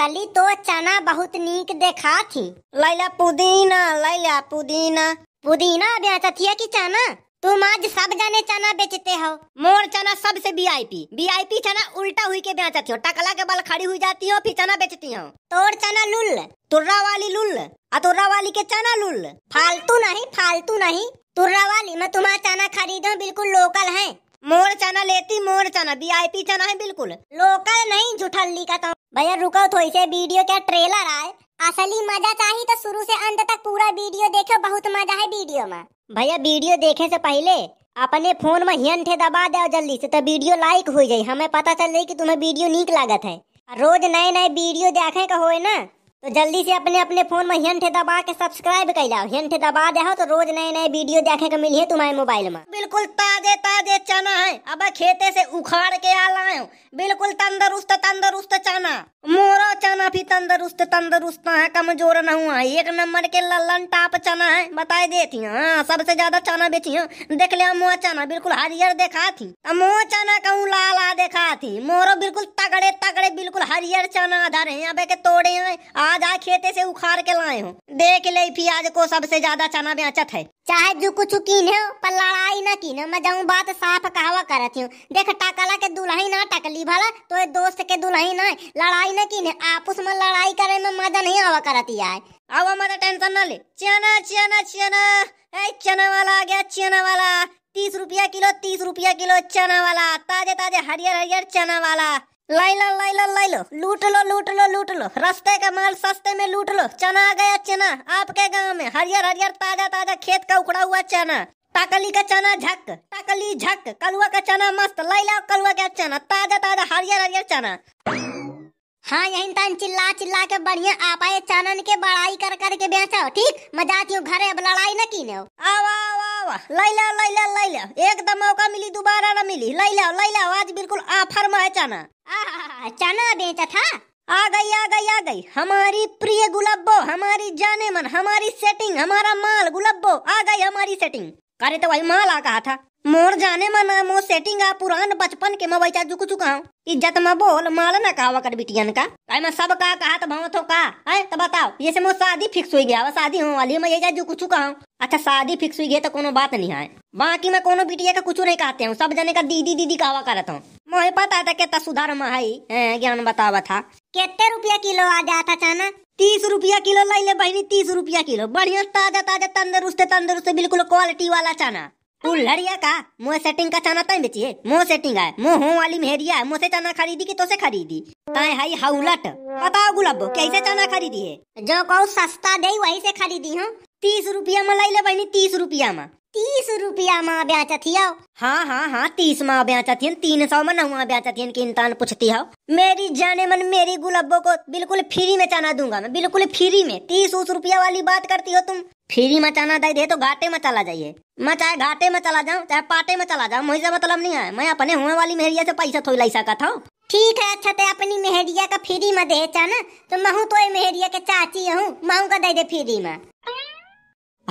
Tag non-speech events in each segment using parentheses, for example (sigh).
कली तो चना बहुत नीक देखा थी लैला पुदीना लैला पुदीना पुदीना थी की चना तुम आज सब जाने चना बेचते हो मोर चना सबसे B B I P I P चना उल्टा हुई के बेचती हो टकला के बाल खड़ी हुई जाती हो फिर चना बेचती हो तोर चना लुल तुर्रा वाली लुल अतुर्रा वाली के चना लुल फालतू नहीं फालतू नहीं तुर्रा वाली मैं तुम्हारा चना खरीदू बिल्कुल लोकल है मोर चना लेती मोर चना बी आई पी चना है बिल्कुल लोकल नहीं जुठल्ली का तो भैया रुको थोड़ी से वीडियो क्या ट्रेलर आए असली मजा चाहिए तो शुरू से अंत तक पूरा वीडियो देखो बहुत मजा है वीडियो में भैया वीडियो देखे से पहले अपने फोन में हियन थे दबा दे जल्दी से तो वीडियो लाइक हो जाये हमें पता चल जाये की तुम्हें वीडियो निक लागत है रोज नए नए वीडियो देखे का हो ना तो जल्दी से अपने अपने फोन में हेंठे दबा के सब्सक्राइब कर लो हेंठे दबा दे तो रोज नए नए वीडियो देखे को मिली है तुम्हारे मोबाइल में बिल्कुल ताजे ताजे चना है अब खेते से उखाड़ के आ लाए बिल्कुल तंदरुस्त तंदरुस्त चना मोरा चना भी तंदरुस्त तंदरुस्त है कमजोर न हुआ है एक नंबर के ललन टाप चना है बताए देती हाँ सबसे ज्यादा चना बेची हूँ देख लिया मोह चना बिल्कुल हरियर देखा थी तो मोह चना कहूँ लाल देखा थी मोरो बिल्कुल तगड़े तगड़े बिल्कुल हरियर चना धरे अब के तोड़े हैं आज आज खेते से उखाड़ के लाए हूँ देख ले प्याज को सबसे ज्यादा चना में अचत है चाहे जो कुछ कीन हो पर लड़ाई न कीन मैं जाऊँ बात साफ कहवा करती हूँ देख टकला के दुल्हन ना टकली भला तो ये दोस्त के दुल्हन ना लड़ाई न कीन आपस में लड़ाई करे में मजा नहीं आवा करती आए अब हमारा टेंशन न ले चना चना चना ए चना वाला आ गया चना वाला तीस रुपया किलो तीस रुपया किलो चना वाला ताजे ताजे हरियर हरियर चना वाला लाई लो लाई लो लाई लो लूट लो लूट लो लूट लो रस्ते का माल सस्ते में लूट लो चना आ गया चना आपके गांव में हरियर हरियर ताजा ताजा खेत का उखड़ा हुआ चना टाकली का चना झक टाकली झक कलुआ का चना मस्त लाई लाओ कलुआ का चना ताजा ताजा हरियर हरियर चना हाँ यही टाइम चिल्ला चिल्ला के बढ़िया आप आए चनन के बड़ाई कर कर के बेचो ठीक मैं जाती हूँ घरे अब लड़ाई न की आओ आओ आओ लाई लो लाई लो लाई लो एक मौका मिली दोबारा ना मिली लाई लाओ लाई लाओ आज बिल्कुल आफर में है चना आ, चना बेचा था आ गई आ गई आ गई हमारी प्रिय गुलाबो हमारी जाने मन हमारी सेटिंग हमारा माल गुलाबो आ गई हमारी सेटिंग करे तो भाई माल आ कहा था मोर जाने मन मो सेटिंग आ पुरान बचपन के मैं वैसा झुक चुका हूँ इज्जत में बोल माल ना कहा कर बिटियन का आई मैं सब का कहा तो भाव तो का है तो बताओ ये से मो शादी फिक्स हुई गया शादी हो वाली मैं ये झुक चुका हूँ अच्छा शादी फिक्स हुई गई तो कोनो बात नहीं है बाकी मैं कोनो बिटिया का कुछ नहीं कहते हूँ सब जने का दीदी दीदी कहा करता हूँ मुझे पता था कितना सुधार में है ज्ञान बतावा था कितने रुपया किलो आ जाता चना तीस रुपया किलो ले ले बहनी तीस रुपया किलो बढ़िया ताजा ताजा तंदरुस्त तंदरुस्त बिल्कुल क्वालिटी वाला चना लड़िया का मोह सेटिंग का चना तय बेचिए मोह सेटिंग है मोह हो वाली मेहरिया मोह से चना खरीदी की तो से खरीदी तय हाई हाउलट बताओ गुलाब कैसे चना खरीदी है जो कहो सस्ता दे वही से खरीदी हूँ तीस रुपया में लाई ले बहनी तीस रुपया में तीस रुपया माँ ब्याचतिया हाँ हाँ हाँ तीस माँ ब्याचतियन तीन सौ में नहुआ ब्याचतियन की इंसान पूछती हो मेरी जाने मन मेरी गुलाबो को बिल्कुल फ्री में चना दूंगा मैं बिल्कुल फ्री में तीस उस रुपया वाली बात करती हो तुम फ्री मचाना दे तो घाटे में चला जाइए मैं चाहे घाटे में चला जाऊँ चाहे पाटे में चला जाऊँ मुझे मतलब नहीं है मैं अपने हुए वाली मेहरिया से पैसा थोड़ी लाई सका था ठीक है अच्छा तो अपनी मेहरिया का फ्री में दे चाना तो मैं तो मेहरिया के चाची हूँ मैं का दे दे फ्री में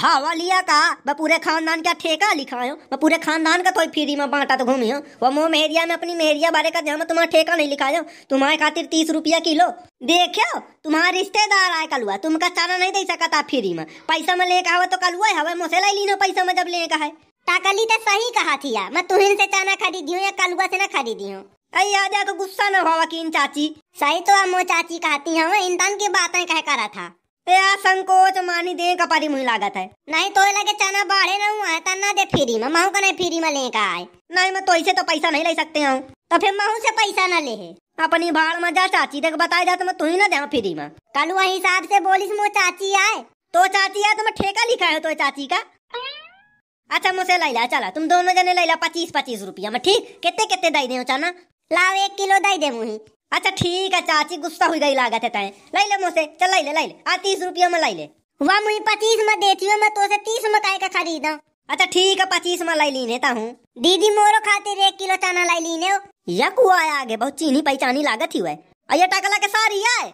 हाँ लिया का मैं पूरे खानदान का ठेका लिखा मैं पूरे खानदान का तो फ्री में बांटा तो घूमी हूँ वो मो मेहरिया में अपनी मेहरिया बारे का जहाँ तुम्हारा ठेका नहीं लिखा हो तुम्हारे खातिर तीस रुपया किलो देखो तुम्हारा रिश्तेदार आए कलुआ तुमका चारा नहीं दे सका था फ्री में पैसा तो में लेकर आवे तो कलुआ हवा मोसे लाई लीनो पैसा में जब लेकर है ताकली तो सही कहा थी यार मैं तुम्हें से चाना खरीदी हूँ या कलुआ से ना खरीदी हूँ अरे जा तो गुस्सा न हो वकीन चाची सही तो हम चाची कहती हूँ इंसान की बातें कह करा था तेरा संकोच मानी दे कपारी मुही लागत है नहीं तो लगे चना बाड़े न हुआ है तना दे फ्री में माऊ का नहीं फ्री में लेकर आए नहीं मैं तो ऐसे तो पैसा नहीं ले सकते हूँ तो फिर माऊ से पैसा न ले है अपनी भाड़ में जा चाची तक बताया जाते तो मैं तू ही ना दे फ्री में कल वही हिसाब से बोलिस मो चाची आए तो चाची आए तो मैं ठेका लिखा है तो चाची का अच्छा मुझसे लैला चला तुम दोनों जने लैला पच्चीस पच्चीस रुपया में ठीक कितने कितने दई दे चना लाओ एक किलो दई दे मुही अच्छा ठीक है चाची गुस्सा हो गई लागत है तय लाई ले मोसे चल लाई ले लाई ले आ तीस रुपया में लाई ले वाह मुझे पच्चीस में देती हूँ मैं तो से तीस में काय का खरीदा अच्छा ठीक है पच्चीस में लाई लीने ता हूँ दीदी मोरो खातिर एक किलो चना लाई लीने यकू आया आगे बहुत चीनी पहचानी लागत ही हुए अये टकला के सारी आए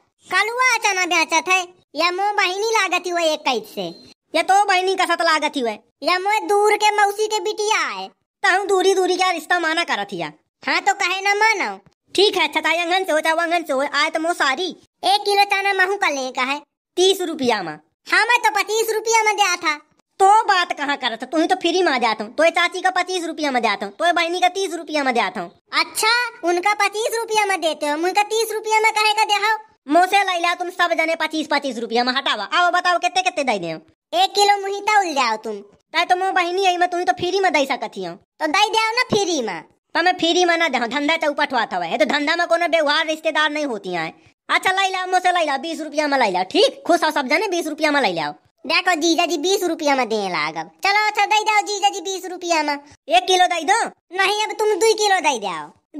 हुआ चना बेचा था या मो बहनी लागत ही हुए एक कैद से या तो बहनी का साथ लागत ही हुए या मोए दूर के मौसी के बिटिया आए तहु दूरी दूरी का रिश्ता माना करत हिया हाँ तो कहे ना मानो ठीक है से होता सो से हो आए तो मोसारी एक किलो चना महू का लेने का है तीस रुपया माँ हाँ मैं तो पच्चीस रुपया में दिया था तो बात कहाँ कर रहा तू ही तो फ्री में जाता हूँ तो चाची का पच्चीस रुपया में जाता हूँ तो बहनी का तीस रुपया में जाता हूँ अच्छा उनका पच्चीस रुपया में देते हो उनका तीस रुपया में कहे का देहा मोसे लैला तुम सब जने पच्चीस पच्चीस रुपया में हटावा आओ बताओ कितने कितने दे दे एक किलो मुहिता उल जाओ तुम तो मोह बहनी आई मैं तुम्हें तो फ्री में दे सकती हूँ तो दे दे ना फ्री में તમે फ्री में ना धंधा तो ઉપઠવા था तो धंधा में કોને व्यवहार रिश्तेदार नहीं होती है अच्छा लाई लाओ मुझसे लाई लाओ बीस रुपया में लाई लाओ ठीक खुश हो सब जाने बीस रुपया में लाई लाओ देखो जीजा जी बीस रुपया में दे लागब चलो अच्छा दे दो जीजा जी बीस रुपया में एक किलो दे दो नहीं अब तुम दो किलो दे दो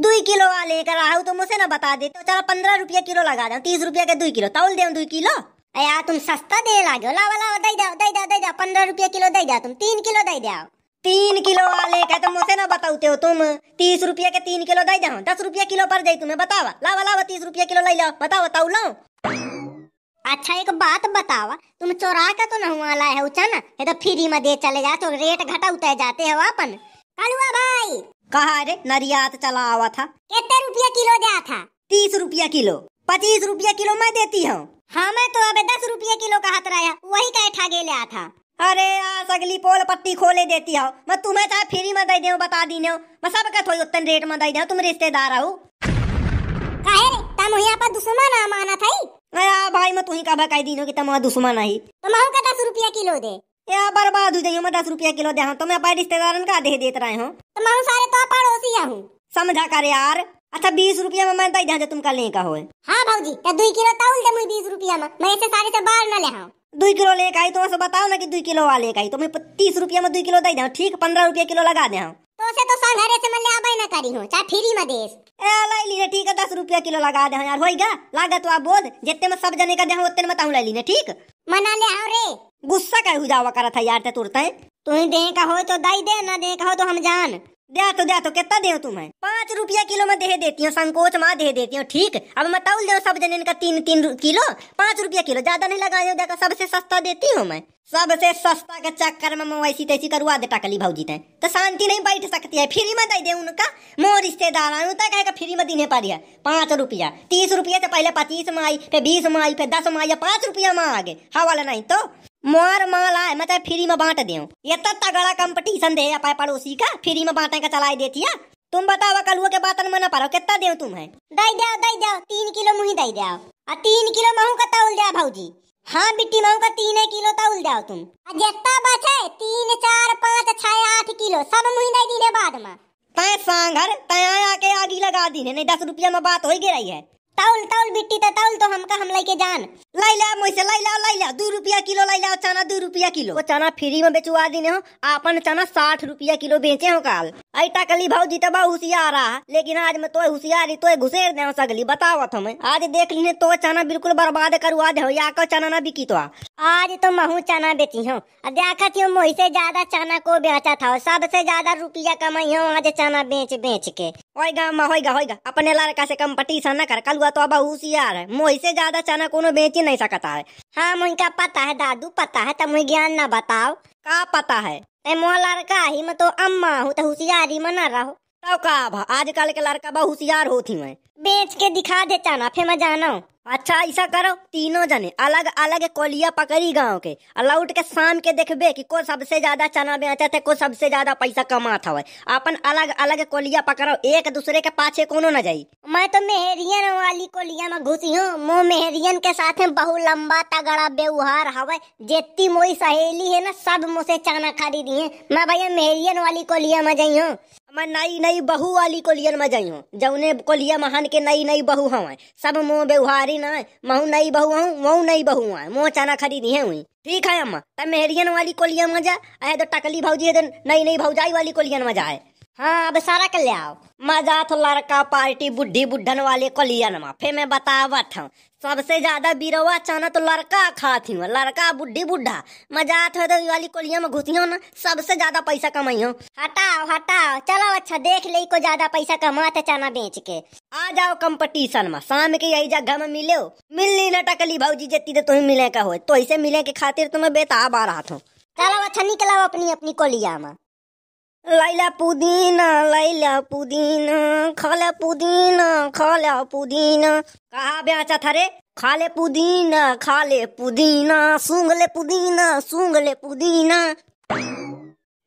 दो किलो वाले कर रहा तो मुझसे ना बता दे तो चलो पंद्रह रुपया किलो लगा दो तीस रुपया के दो किलो तौल दे दो किलो अरे यार तुम सस्ता दे लागे लाओ लाओ दे दो दे दो दे दो पंद्रह रुपया किलो दे दो तुम तीन किलो दे दो तीन किलो वाले का तो मोसे ना बताते हो तुम तीस रुपये के तीन किलो दे जाओ दस रुपया किलो पर जाए तुम्हें बतावा लावा लावा तीस रुपया किलो ले लो बताओ बताओ लो अच्छा एक बात बतावा तुम चोरा का तो नहीं वाला है उचन ये तो फ्री में दे चले जाते तो रेट घटा उतर जाते हो अपन कालुआ भाई कहा रे नरियात चला हुआ था कितने रुपया किलो दिया था तीस रुपया किलो पच्चीस रुपया किलो मैं देती हूँ हाँ मैं तो अब दस रुपया किलो का हाथ रहा वही का ठा गया था अरे आज अगली पोल पत्ती खोले देती हो मैं तुम्हें चाहे फ्री में दे दे बता दीने हो मैं सब का थोड़ी उतन रेट में दे दे तुम रिश्तेदार हो काहे रे तम यहाँ पर दुश्मन ना माना था ही अरे हाँ भाई मैं तुम्हें कहा कह दीनो कि तम दुश्मन नहीं हूं का 10 रुपया किलो दे या हाँ, बर्बाद हो जाइयो मैं 10 रुपया किलो दे हां तो मैं अपने रिश्तेदारन का दे देत रहे हूं तो मैं सारे तो पड़ोसी हूं समझा कर यार अच्छा बीस रुपया में मैं दे दे तुम का लेका हो हां भाजी तो दो किलो तौल दे मुई बीस रुपया में मैं ऐसे सारे से बाहर ना ले हाँ दुई किलो लेके आई तो वैसे बताओ ना कि दुई किलो वाले का तो मैं तीस रुपया में दुई किलो दे ठीक पंद्रह रुपया किलो लगा दे तो से तो से ले आबे ना करी चाहे फ्री में देस ए ले ठीक है 10 रुपया किलो लगा दे यार लागत तो बोध जितने में सब जने का दे उतने में ताऊ तो ले ठीक मना ले आओ रे गुस्सा का हो जावा करा था यार ते तुरते तू ही दे का हो तो दई दे ना दे का हो तो हम जान दे तो दे तो कितना दे तुम्हें पाँच रुपया किलो में दे देती हूँ संकोच माँ दे देती हूँ ठीक अब मैं तौल दे सब जने का तीन तीन किलो पाँच रुपया किलो ज्यादा नहीं लगा देखो सबसे सस्ता देती हूँ मैं सबसे सस्ता के चक्कर में मैं वैसी तैसी करवा दे टकली भाजी तय तो शांति नहीं बैठ सकती है फ्री में दे दे उनका मोर रिश्तेदार आयु तक कहेगा फ्री में देने पा रही है पाँच रुपया तीस रुपया से पहले पच्चीस में आई फिर बीस में आई फिर दस में आई या पाँच रुपया में आ गए हवाला हाँ नहीं तो मोर माला आए मैं तो फ्री में बांट तो दे इतना तगड़ा कंपटीशन दे पाए पड़ोसी का फ्री में बांटे का चलाई देती है तुम बताओ कलुआ के बातन में ना पारो कितना दे तुम्हें दई जाओ दई जाओ तीन किलो मुँह दई जाओ और तीन किलो महू का तौल जाओ भाजी हाँ बिट्टी महू का तीन किलो तौल जाओ तुम जितना बचे तीन चार पाँच छह आठ किलो सब मुँह दई दी बाद में तय सांगर तय आके आगे लगा दी नहीं दस रुपया में बात हो गई है ताउल ताउल बिट्टी ता ताउल तो हमका हम लइके जान लाई ला मोइसे लाई ला लाई ला दू रुपया किलो लाई ला चना दू रुपया किलो वो चना फ्री में बेचवा दिने हो आपन चना साठ रुपया किलो बेचे हो काल ऐटा कली भाव जीता भाव होशियार लेकिन आज मैं तो होशियारी तो घुसेर दे सगली बतावत हमें आज देख लीने तो चना बिल्कुल बर्बाद करवा दे या का चना ना बिकी तो आज तो महू चना बेची हूँ देखा हूँ मोहिसे ज्यादा चना को बेचा था सबसे ज्यादा रुपया कमाई हूँ आज चना बेच बेच के होगा होगा होगा अपने लड़का से कंपटीशन न कर कल तो अब होशियार है मोह से ज्यादा चना को बेच नहीं सकता है हाँ मुझका पता है दादू पता है तब मुझे ज्ञान ना बताओ का पता है मोह लड़का ही मैं तो अम्मा हूँ तो होशियारी में ना रहो तो का आजकल के लड़का बहुत होशियार होती मैं बेच के दिखा दे चना फिर मैं जाना हूँ अच्छा ऐसा करो तीनों जने अलग अलग कोलिया पकड़ी गांव के अलाउट के शाम के देखबे कि को सबसे ज्यादा चना बेचा थे को सबसे ज्यादा पैसा कमात हवे अपन अलग अलग कोलिया पकड़ो एक दूसरे के पाछे कोनो न जाई मैं तो मेहरियन वाली कोलिया में घुसी हूँ मो मेहरियन के साथ में बहु लंबा तगड़ा व्यवहार हवा जितनी मोई सहेली है ना सब मुझसे चना खरीदी है मैं भैया मेहरियन वाली कोलिया में जाई हूँ मैं नई नई बहू वाली कोलियन में जाई हूँ जौने कोलिया महान के नई नई बहू हवा सब मोह बेवहारी ना महू नई बहू हूँ वहू नई बहू हूँ मोह चाना खरीदी है हुई ठीक है अम्मा तब मेहरियन वाली कोलिया में जा तो टकली भौजी है तो नई नई भौजाई वाली कोलियन में जाए हाँ अब सारा कर ले आओ मजा तो लड़का पार्टी बुढ़ी बुढ़न वाले कलियन में फिर मैं बतावा था सबसे ज्यादा बीरवा चाना तो लड़का खाती हूँ लड़का बुढ़ी बुढ़ा मजा तो वाली कोलिया में घुसी ना सबसे ज्यादा पैसा कमाई हटाओ हटाओ चलो अच्छा देख ले को ज्यादा पैसा कमाते चाना बेच के आ जाओ कंपटीशन में शाम के यही जगह में मिले हो मिल ना टकली भाजी जितनी तो तुम्हें मिले का हो तो ऐसे मिले के खातिर तुम्हें बेताब आ रहा था चलो अच्छा निकलाओ अपनी अपनी कोलिया में लैला पुदीना लैला पुदीना खाला पुदीना खाला पुदीना कहा ब्याचा था रे खाले पुदीना खाले पुदीना सूंगले पुदीना सूंगले पुदीना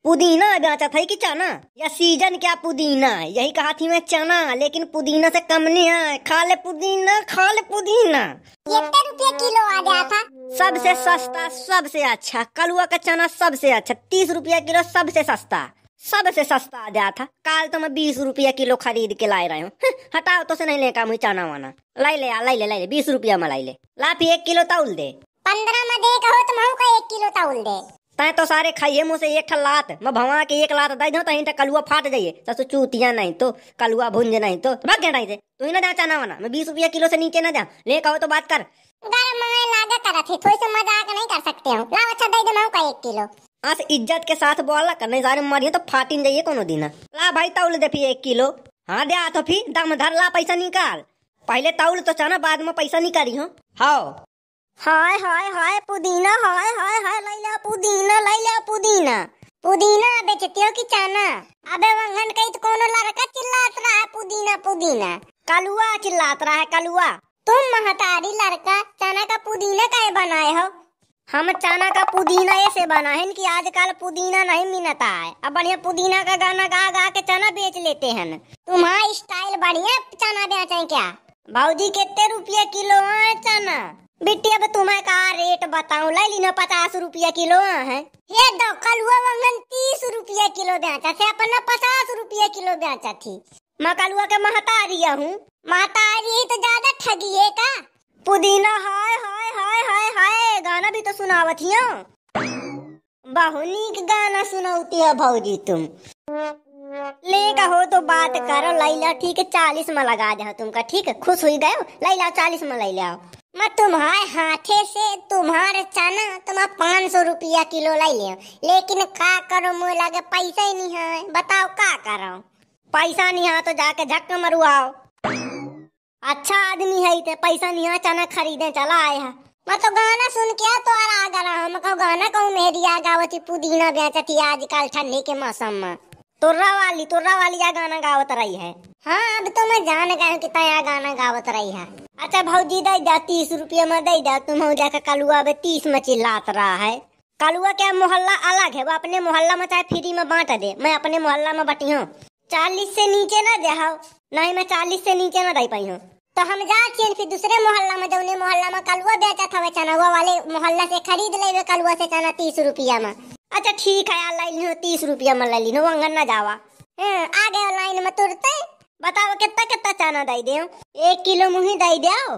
पुदीना ब्याचा था कि चना या सीजन क्या पुदीना यही कहा थी मैं चना लेकिन पुदीना से कम नहीं है खाले पुदीना खाले पुदीना तिहत्तर रुपया किलो आ गया था सबसे सस्ता सबसे अच्छा कलुआ का चना सबसे अच्छा तीस रुपया किलो सबसे सस्ता सबसे सस्ता आ गया था काल तो मैं बीस रुपया किलो खरीद के लाए रहे हूँ (laughs) हटाओ तो से नहीं ले मुझे चना वाना लाई ले लाई ले लाई ले बीस रुपया में लाई ले ला लाफी एक किलो तौल दे पंद्रह में दे कहो तो महू का एक किलो तौल दे तय तो सारे खाइए मुँह से एक लात मैं भवा के एक लात दई दो तो कलुआ फाट जाइए ससु चूतिया नहीं तो कलुआ भूंज नहीं तो भग गया से तू ही ना जा चना वाना मैं बीस रुपया किलो से नीचे ना जा ले कहो तो बात कर गर्म लागा करत है थोड़ी सी मजाक नहीं कर सकते हूँ लाओ अच्छा दे दे महू का एक किलो अस इज्जत के साथ बोला कर नहीं सारे मरिए तो फाटी जाइए कोनो दिन ला भाई तौल दे एक किलो हाँ दे तो फिर दम धर ला पैसा निकाल पहले तौल तो चाना बाद में पैसा निकाली हो हाँ हाय हाय हाय पुदीना हाय हाय हाय लैला पुदीना लैला पुदीना पुदीना बेचती हो कि चाना अबे वंगन कहीं तो कोनो लड़का चिल्लात रहा है पुदीना पुदीना कलुआ चिल्लात रहा है कलुआ तुम महतारी लड़का चाना का पुदीना काहे बनाए हो हम चना का पुदीना ऐसे बना है कि आजकल पुदीना नहीं मिलता है अब बढ़िया पुदीना का गाना गा गा के चना बेच लेते हैं तुम्हारा स्टाइल बढ़िया चना बेचे क्या भाजी कितने रुपये किलो है चना बेटी अब तुम्हें का रेट बताऊं ले लीना पचास रुपया किलो है ये दखल हुआ वंगन तीस रुपया किलो बेचा थे अपन पचास रुपया किलो बेचा थी मैं कलुआ के महतारी हूँ महतारी तो ज्यादा ठगी है का पुदीना हाय हाय हाय हाय हाय गाना भी तो सुनावत हियो बहुनी नीक गाना सुनाती है भाजी तुम ले कहो तो बात करो लैला ठीक है चालीस में लगा दे तुमका ठीक है खुश हुई गयो लैला चालीस में ले लाओ मैं तुम्हारे हाथे से तुम्हारे चना तुम पाँच सौ रुपया किलो ले लिया लेकिन का करो मुझे लगे पैसा ही नहीं है बताओ का करो पैसा नहीं है तो जाके झक्का मरुआओ अच्छा आदमी है इतने पैसा नहीं अचानक खरीदे चला आए है मैं तो गाना सुन के तो आ गया हम कहो गाना कहूँ मेरी आ गावती पुदीना बेचती आजकल ठंडी के मौसम में तुर्रा वाली तुर्रा वाली या गाना गावत रही है हाँ अब तो मैं जान गया हूँ कितना तया गाना गावत रही है अच्छा भाजी दे जा तीस रुपये में दे जा तुम भौजा जाकर कलुआ अब तीस में चिल्लात रहा है कलुआ क्या मोहल्ला अलग है वो अपने मोहल्ला में चाहे फ्री में बांट दे मैं अपने मोहल्ला में बटी हूँ चालीस से नीचे ना जाओ नहीं मैं चालीस से नीचे ना रह पाई हूँ तो हम जाके फिर दूसरे मोहल्ला में जौने मोहल्ला में कलुआ बेचा था चना वो वाले मोहल्ला से खरीद ले कलुआ से चना तीस रुपया में अच्छा ठीक है यार लाइन तीस रुपया में ले लीनो वंगन ना जावा हाँ, आ गए लाइन में तुरते बताओ कितना कितना चना दई दे एक किलो मुही दई दो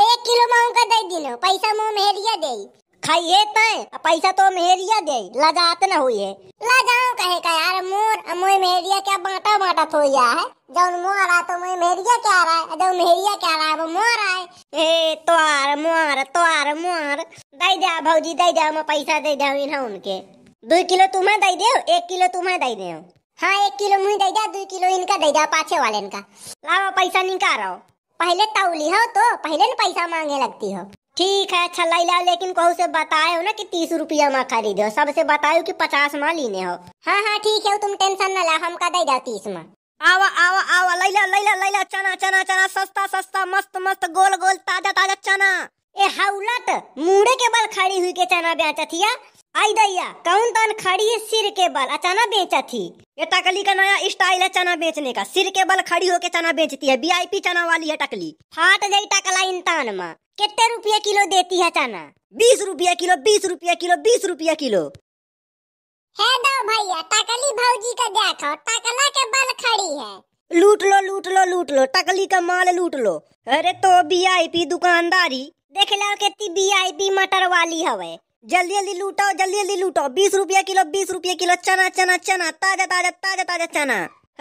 एक किलो माऊ का दई दिलो पैसा मुँह मेहरिया दे खाइए तय पैसा तो मेहरिया दे लगात न हुई है लगाओ कहे का यार मोर मोए मेहरिया क्या बांटा बांटा तो या है जौन मोर आ तो मोए मेहरिया क्या रहा है जौन मेहरिया क्या रहा है वो मोर आए ए तोहार मोर तोहार मोर दई दे भौजी दई दे मैं पैसा दे दे इन उनके दो किलो तुम्हें दई दे एक किलो तुम्हें दई दे हाँ एक किलो मुझे दे दे दो किलो इनका दे दे पाछे वाले इनका लाओ पैसा निकालो पहले तौली हो तो पहले न पैसा मांगे लगती हो ठीक है अच्छा लाओ लेकिन कहू से बताए हो ना कि तीस रुपया माँ खरीदो सबसे बतायो कि पचास माँ लेने हो हाँ हाँ ठीक है तुम टेंशन न ला हम का दे जाओ तीस माँ आवा आवा आवा लैला लैला लैला चना चना चना सस्ता सस्ता मस्त मस्त गोल गोल ताजा ताजा चना ए हाउलत मुड़े के बल खड़ी हुई के चना बेचतिया आई दैया कौन तन खड़ी है सिर के बल अचाना बेचा थी ये टकली का नया स्टाइल है चना बेचने का सिर के बल खड़ी होके चना बेचती है पी चना वाली है टकली फाट जाई टकला इंतान माँ कितने रुपये किलो देती है चना बीस रुपये किलो बीस रुपये किलो बीस रुपये किलो है दो भैया टकली भौजी का देखो टकला के बल खड़ी है लूट लो लूट लो लूट लो टकली का माल लूट लो अरे तो पी दुकानदारी देख लो कितनी पी मटर वाली हवे जल्दी जल्दी लूटाओ जल्दी जल्दी लूटाओ बीस रुपया किलो बीस रुपया किलो चना चना चना ताजा ताजा ताजा ताजा चना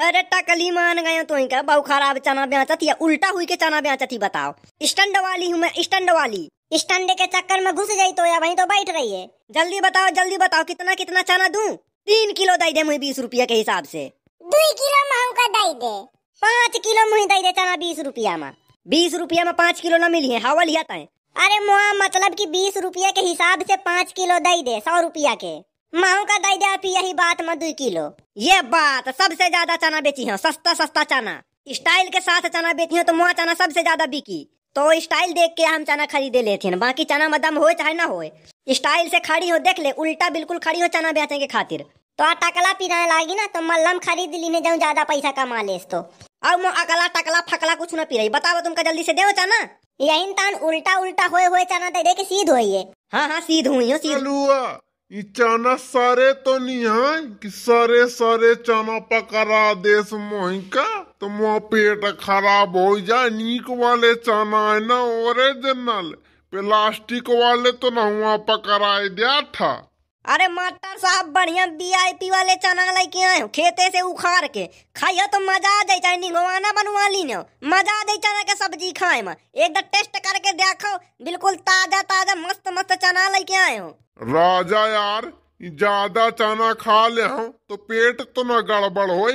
अरे टकली मान गए तो इनका बहु खराब चना बेचत या उल्टा हुई के चना बेचत बताओ स्टंड वाली हूँ मैं स्टंड वाली स्टंड के चक्कर में घुस गई तो या वहीं तो बैठ रही है जल्दी बताओ जल्दी बताओ कितना कितना चना दू तीन किलो दे दे मुझे बीस रुपया के हिसाब से दो किलो महू का दे दे पाँच किलो मुझे दे दे चना बीस रुपया में बीस रुपया में पाँच किलो न मिली है हवा लिया था अरे मुआ मतलब कि बीस रुपया के हिसाब से पाँच किलो दही दे सौ रुपया के माओ का दही दे पिया बात में दू किलो ये बात सबसे ज्यादा चना बेची हो सस्ता सस्ता चना स्टाइल के साथ चना बेची हो तो मुआ चना सबसे ज्यादा बिकी तो स्टाइल देख के हम चना खरीदे लेते हैं बाकी चना मदम हो चाहे ना हो स्टाइल से खड़ी हो देख ले उल्टा बिल्कुल खड़ी हो चना बेचने के खातिर तो आ टकला पिराने लागी ना तो मल्लम खरीद ली ने जाऊँ ज्यादा पैसा कमा लेस तो अब मो अकला टकला फकला कुछ ना पिराई बताओ तुमका जल्दी से देव चाना यहीं तान उल्टा उल्टा होए होए चाना दे देख सीध होइए हाँ हाँ सीध हुई सीध लुआ ई चाना सारे तो नहीं है कि सारे सारे चाना पकड़ा देस मोही का तो मो पेट खराब हो जा नीक वाले चाना है ना ओरिजिनल प्लास्टिक वाले तो ना हुआ पकड़ाए दिया था अरे मास्टर साहब बढ़िया वीआईपी वाले चना लेके आए खेते से उखाड़ के खाइयो तो मजा आ जाए चाहे निगवाना बनवा ली ने मजा आ जाए चना के सब्जी खाए में एक बार टेस्ट करके देखो बिल्कुल ताजा ताजा मस्त मस्त चना लेके आए हो राजा यार ज्यादा चना खा ले तो पेट तो ना गड़बड़ हो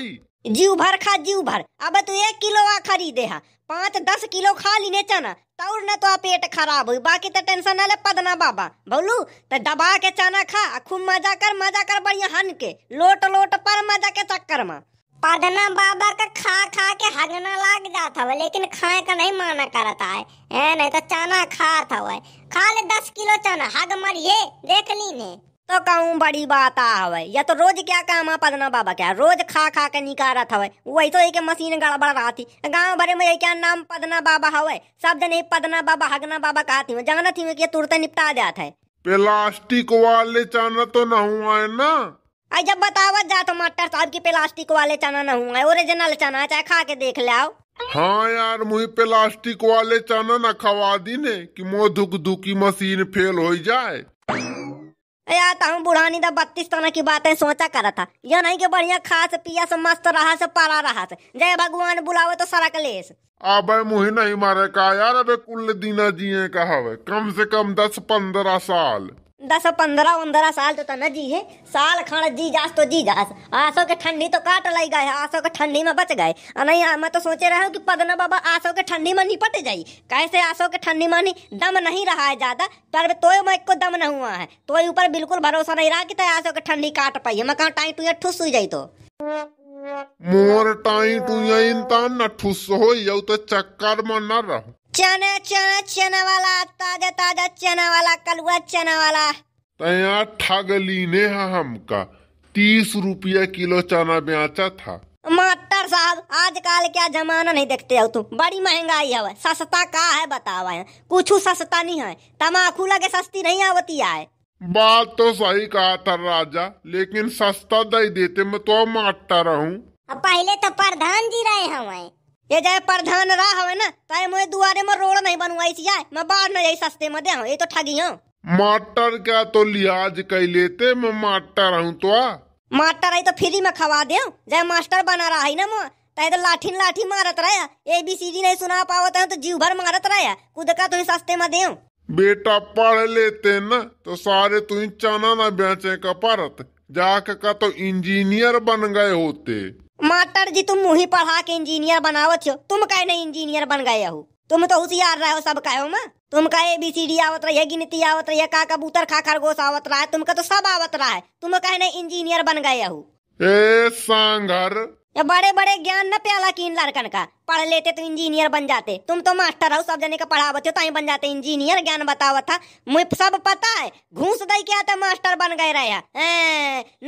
जीव भर खा जीव भर अब तू एक किलो आ खरीदे हा पाँच दस किलो खा लीने चना तौर न तो पेट खराब हुई बाकी तो टेंशन ना ले पदना बाबा बोलू तो दबा के चना खा खूब मजा कर मजा कर बढ़िया हन के लोट लोट पर मजा के चक्कर में पदना बाबा का खा खा के हगना लाग जाता हुआ लेकिन खाए का नहीं माना करता है है नहीं तो चना खा था खा ले दस किलो चना हग मरिए देख ली ने तो कहूँ बड़ी बात आवे या तो रोज क्या काम आ पदना बाबा क्या रोज खा खा के निकारा था वही तो एक मशीन गड़बड़ रहा थी गाँव भरे में क्या नाम पदना बाबा हवे शब्द नहीं पदना बाबा हगना बाबा कहा थी जगना थी कि तुरंत निपटा जाता है प्लास्टिक वाले चाना तो ना हुआ है ना आई जब बतावत जा तो मास्टर साहब की प्लास्टिक वाले चना न हुआ है ओरिजिनल चना चाहे खा के देख लिया हाँ यार मुही प्लास्टिक वाले चना न खवा दी ने की मोह धुक धुकी मशीन फेल हो जाए यार तुम बुढ़ानी था बत्तीस तरह की बातें सोचा करा था यह नहीं की बढ़िया खास पिया से मस्त रहा से पारा रहा से जय भगवान बुलावे तो सारा कलेस अब मुहे नहीं मारे का यार अबे कुल दीना जिए कहा कम से कम दस पंद्रह साल दस पंद्रह पंद्रह साल तो तो न जी है साल खण जी जास तो जी जास आसो के ठंडी तो काट लाई गए आसो के ठंडी में बच गए नहीं मैं तो सोचे रहा हूँ कि पदना बाबा आसो के ठंडी में निपट जाई कैसे आसो के ठंडी में दम नहीं रहा है ज्यादा पर तो मैं को दम नहीं हुआ है तो ऊपर बिल्कुल भरोसा नहीं रहा कि तय आसो के ठंडी काट पाई है मैं कहा टाइम टू ठुस हुई जाई तो मोर टाइम टू इंसान न ठुस हो तो चक्कर में न रहो चना चना चना वाला ताजा ताजा चना वाला कलुआ चना वाला तया ठगली ने हमका तीस रुपया किलो चना बेचा था मास्टर साहब आजकल क्या जमाना नहीं देखते हो तुम बड़ी महंगाई है सस्ता का है बतावा है कुछ सस्ता नहीं है तमाखू लगे सस्ती नहीं आवती है बात तो सही कहा था राजा लेकिन सस्ता दही देते मैं तो मारता रहूं पहले तो प्रधान जी रहे हमें ये जाए प्रधान रहा हवे ना ताए मोए दुआरे में रोड नहीं बनवाई सी जाए मैं बाहर ना जाई सस्ते में दे ये तो ठगी हूँ मटर क्या तो लिहाज कई लेते मैं मटर रहूँ तो आ मटर आई तो फ्री में खवा दे जाए मास्टर बना रहा है ना मैं ताए तो लाठी लाठी मारत रहा ए बी सी डी नहीं सुना पावत है तो जीव भर मारत रहा खुद का तो सस्ते में दे बेटा पढ़ लेते ना तो सारे तुम चना ना बेचे का पारत जाके का तो इंजीनियर बन गए होते मास्टर जी तुम मुही पढ़ा के इंजीनियर बनावत हो तुम कहे नहीं इंजीनियर बन गए हो तुम तो होशियार रहे हो सब कहो में तुम का ए बी सी डी आवत रही है गिनती आवत रही है का कबूतर खा खरगोश आवत रहा है तुमका तो सब आवत रहा है तुम कहे नहीं इंजीनियर बन गए हो ए सांगर ये बड़े बड़े ज्ञान न प्याला की इन लड़कन का पढ़ लेते तो इंजीनियर बन जाते तुम तो मास्टर हो सब जने का पढ़ावत हो ताई बन जाते इंजीनियर ज्ञान बताओ था मुझे सब पता है घूस दई क्या था तो मास्टर बन गए रहे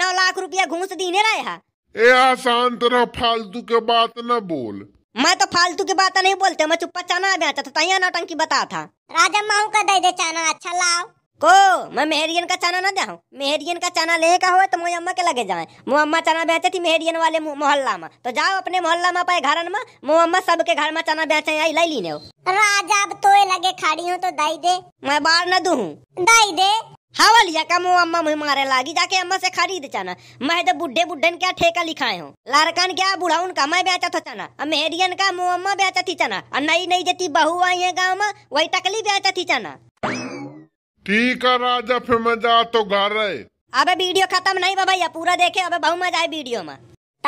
नौ लाख रुपया घूस दीने रहे ए आसान तरह फालतू के बात न बोल मैं तो फालतू की बात नहीं बोलते मैं चुप्पा चना बेचा आता था तो तैयार नौटंकी बता था राजा माऊ का दे दे चाना अच्छा लाओ को मैं मेहरियन का चना ना जाऊँ मेहरियन का चना ले का हो तो मुझे अम्मा के लगे जाए मो अम्मा चाना बेचे थी मेहरियन वाले मोहल्ला में तो जाओ अपने मोहल्ला में पाए घर में मो अम्मा के घर में चना बेचे आई लाई लीने राजा अब तो लगे खड़ी हूँ तो दाई दे मैं बाहर न दू दाई दे हावल का मो अम्मा मुझे मारे लागी जाके अम्मा से खरीद चाना मैं तो बुढ़े बुढ़न क्या ठेका लिखाए हूँ लारकन क्या बुढ़ाउन का मैं बेचा था चाना मेहरियन का मुँह अम्मा बेचा थी चाना और नई नई जती बहू आई है गाँव में वही टकली बेचा थी चाना ठीक है राजा फिर मैं जा तो घर अबे वीडियो खत्म नहीं बाबा पूरा देखे अबे बहु मजा आए वीडियो में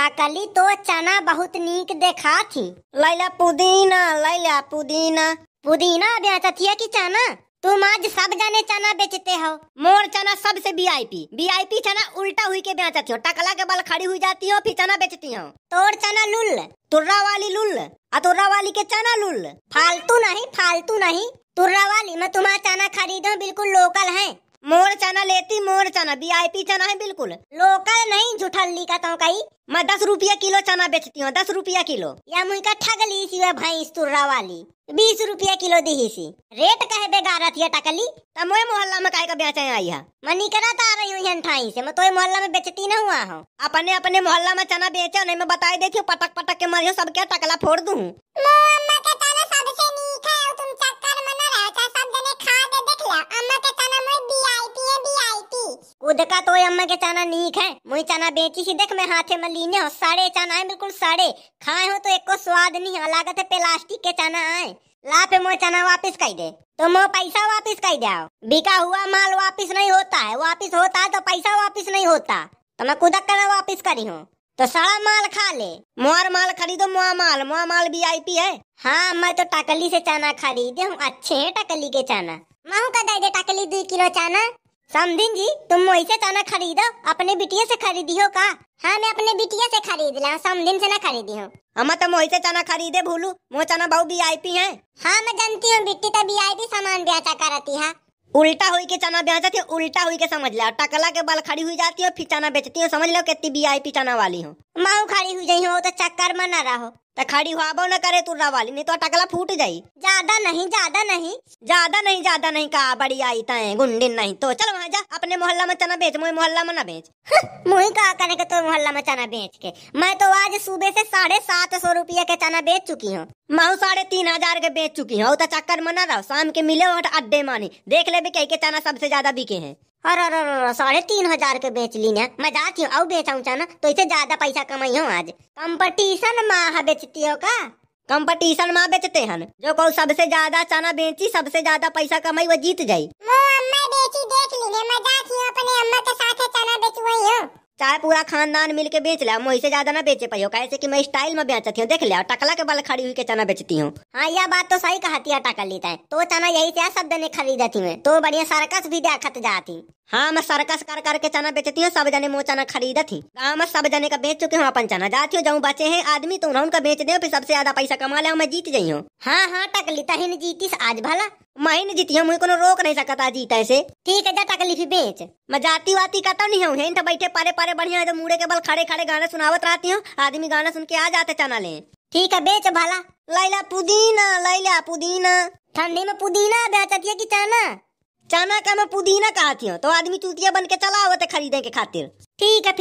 ताकली तो चना बहुत नीक देखा थी लैला पुदीना लैला पुदीना पुदीना बेचा थी कि चना तुम आज सब जाने चना बेचते हो मोर चना सबसे आई पी आई पी चना उल्टा हुई के बेचती हो टकला के बाल खड़ी हुई जाती हो फिर चना बेचती हो तोर चना लुल तुर्रा वाली लुल अतुर्रा वाली के चना लुल फालतू नहीं फालतू नहीं तुर्रा वाली मैं तुम्हारा चना खरीदो बिल्कुल लोकल है मोर चना लेती मोर चना बी आई पी चना है बिल्कुल लोकल नहीं झुठल्ली का तो कही मैं दस रुपया किलो चना बेचती हूँ दस रुपया किलो या मुझका ली सी है भाई तुर्रा वाली बीस रुपया किलो दी सी रेट कहे बेगारा थी टकली तो मोए मोहल्ला में का बेचे आई है मैं निकला तो आ रही हूँ ठाई से मैं तो मोहल्ला में बेचती न हुआ हूँ अपने अपने मोहल्ला में चना बेचो नहीं मैं बताई देती हूँ पटक पटक के मरियो क्या टकला फोड़ दू अम्मा के तना सबसे नीक है तुम चक्कर में न रहो सब जने खा के देख लो अम्मा के तना खुद का तो अम्मा के चाना नीक है मुई चाना बेची सी देख मैं हाथे में लीने हो साड़े चाना है बिल्कुल साड़े खाए हो तो एको स्वाद नहीं लागत है प्लास्टिक के चाना आए ला पे मोह चना वापिस कर दे तो मोह पैसा वापिस कर दे बिका हुआ माल वापिस नहीं होता है वापिस होता है तो पैसा वापिस नहीं होता तो मैं कुदक कर वापिस करी हूँ तो सारा माल खा ले मोर माल खरीदो मोह माल मोह माल भी आई पी है हाँ मैं तो टकली से चना खरीदे हूँ अच्छे है टकली के चना महू का दे टकली दो किलो चना समधिन जी तुम वही से चना तो खरीदो अपने बिटिया से खरीदी हो का हाँ मैं अपने बिटिया से खरीद ला समधिन से ना खरीदी हूँ हम तो वही से चना खरीदे भूलू मो चना तो बहु बी आई पी है हाँ मैं जानती हूँ बिट्टी तो बी आई पी सामान बेचा करती है उल्टा हुई के चना बेचा थे उल्टा हुई के समझ लो टकला के बाल खड़ी हुई जाती है फिर चना बेचती है समझ लो कितनी बी आई पी चना वाली हूँ माऊ खड़ी हुई हो तो चक्कर में न रहो तो खड़ी हुआबो न करे तू वाली नहीं तो टकला फूट जाई ज्यादा नहीं ज्यादा नहीं ज्यादा नहीं ज्यादा नहीं कहा बड़ी आई तय गुंडी नहीं तो चल वहाँ जा अपने मोहल्ला में चना बेच मुहे मोहल्ला में ना बेच मुही कहा करने के तो मोहल्ला में चना बेच के मैं तो आज सुबह से साढ़े सात सौ रूपये के चना बेच चुकी हूँ माहू साढ़े तीन हजार के बेच चुकी हूँ तो चक्कर मना रहा शाम के मिले अड्डे मानी देख ले भी कह के चना सबसे ज्यादा बिके हैं अरे अरे अरे साढ़े तीन हजार के बेच ली ना मैं जाती हूँ और बेचाऊँ चाहना तो इसे ज्यादा पैसा कमाई हूँ आज कंपटीशन माह बेचती हो का कंपटीशन माँ बेचते हैं जो को सबसे ज्यादा चना बेची सबसे ज्यादा पैसा कमाई वो जीत जाये चाहे पूरा खानदान मिल के बेच लिया मुझसे ज्यादा ना बेचे पाई हो कैसे कि मैं स्टाइल में बेचती हूँ देख लिया टकला के बल खड़ी हुई के चना बेचती हूँ हाँ यह बात तो सही कहती है टकल लेता है तो चना यही से सब देने खरीदती हूँ तो बढ़िया सरकस भी देखत जाती हाँ मैं सरकस कर करके चना बेचती हूँ सब जने मो चना खरीदा थी गाँव में सब जने का बेच चुके हूँ अपन चना जाती हूँ जाऊँ बचे हैं आदमी तो उन्होंने बेच दे फिर सबसे ज्यादा पैसा कमा लिया मैं जीत गई हूँ हाँ हाँ टकली तहन तो जीतीस आज भला मैं नहीं जीती मुझे कोनो रोक नहीं सकता जीत ऐसे ठीक है जा टकली फिर बेच मैं जाती वाती कहता तो नहीं हूँ हेन तो बैठे पारे पारे बढ़िया जो मुड़े के बल खड़े खड़े गाना सुनावत रहती हूँ आदमी गाना सुन के आ जाते चना ले ठीक है बेच भला लैला पुदीना लैला पुदीना ठंडी में पुदीना बेचती है की चना चना का मैं पुदीना कहती हूँ तो आदमी चूतिया बन के चला आवते खरीदे के खातिर ठीक है